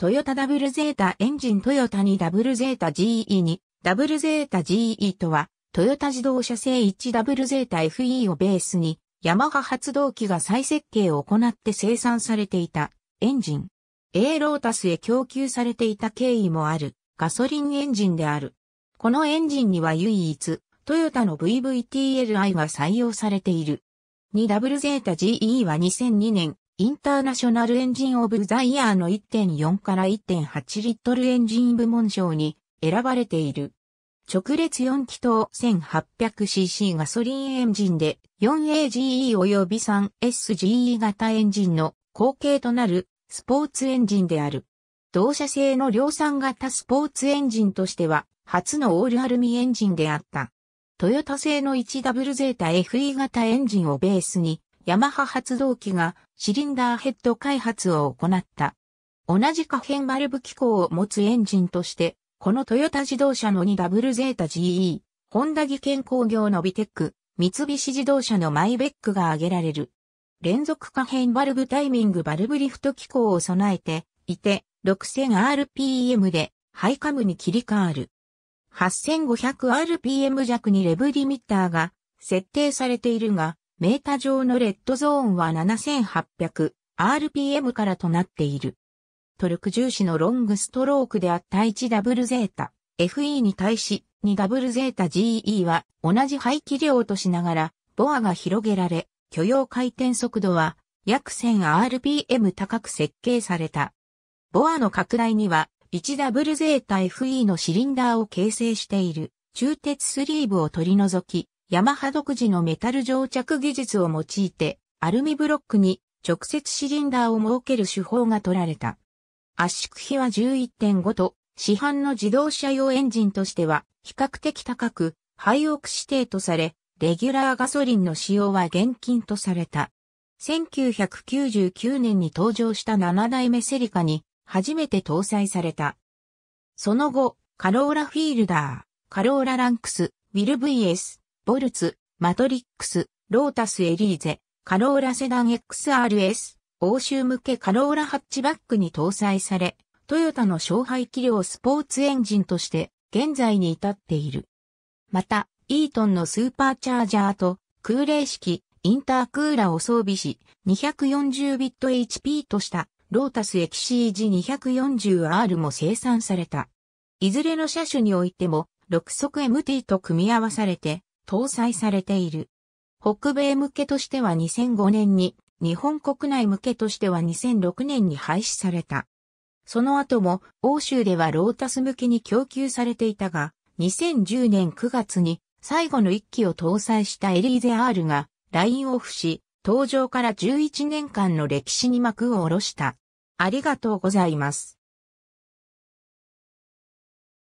トヨタダブルゼータエンジントヨタにダブルゼータ GE に、ダブルゼータ GE とは、トヨタ自動車製1ダブルゼータ FE をベースに、ヤマハ発動機が再設計を行って生産されていたエンジン。A ロータスへ供給されていた経緯もあるガソリンエンジンである。このエンジンには唯一、トヨタの VVTLI が採用されている。2ダブルゼータ GE は2002年、インターナショナルエンジンオブザイヤーの1.4から1.8リットルエンジン部門賞に選ばれている。直列4気筒 1800cc ガソリンエンジンで 4AGE 及び 3SGE 型エンジンの後継となるスポーツエンジンである。同社製の量産型スポーツエンジンとしては初のオールアルミエンジンであった。トヨタ製の 1W ゼータ FE 型エンジンをベースにヤマハ発動機がシリンダーヘッド開発を行った。同じ可変バルブ機構を持つエンジンとして、このトヨタ自動車の 2WZGE、ホンダ技研工業のビテック、三菱自動車のマイベックが挙げられる。連続可変バルブタイミングバルブリフト機構を備えていて、6000rpm でハイカムに切り替わる。8500rpm 弱にレブリミッターが設定されているが、メータ上のレッドゾーンは 7800rpm からとなっている。トルク重視のロングストロークであった1ダブルゼータ FE に対し2ダブルゼータ GE は同じ排気量としながらボアが広げられ許容回転速度は約 1000rpm 高く設計された。ボアの拡大には 1W ゼータ FE のシリンダーを形成している中鉄スリーブを取り除きヤマハ独自のメタル乗着技術を用いて、アルミブロックに直接シリンダーを設ける手法が取られた。圧縮比は11.5と、市販の自動車用エンジンとしては比較的高く、廃屋指定とされ、レギュラーガソリンの使用は厳禁とされた。1999年に登場した7代目セリカに初めて搭載された。その後、カローラフィールダー、カローラランクス、ウィル VS、ボルツ、マトリックス、ロータスエリーゼ、カローラセダン XRS、欧州向けカローラハッチバックに搭載され、トヨタの勝敗気量スポーツエンジンとして現在に至っている。また、イートンのスーパーチャージャーと空冷式インタークーラを装備し、240ビット HP としたロータス XCG240R も生産された。いずれの車種においても、6速 MT と組み合わされて、搭載されている。北米向けとしては2005年に、日本国内向けとしては2006年に廃止された。その後も欧州ではロータス向きに供給されていたが、2010年9月に最後の1機を搭載したエリーゼ R がラインオフし、登場から11年間の歴史に幕を下ろした。ありがとうございます。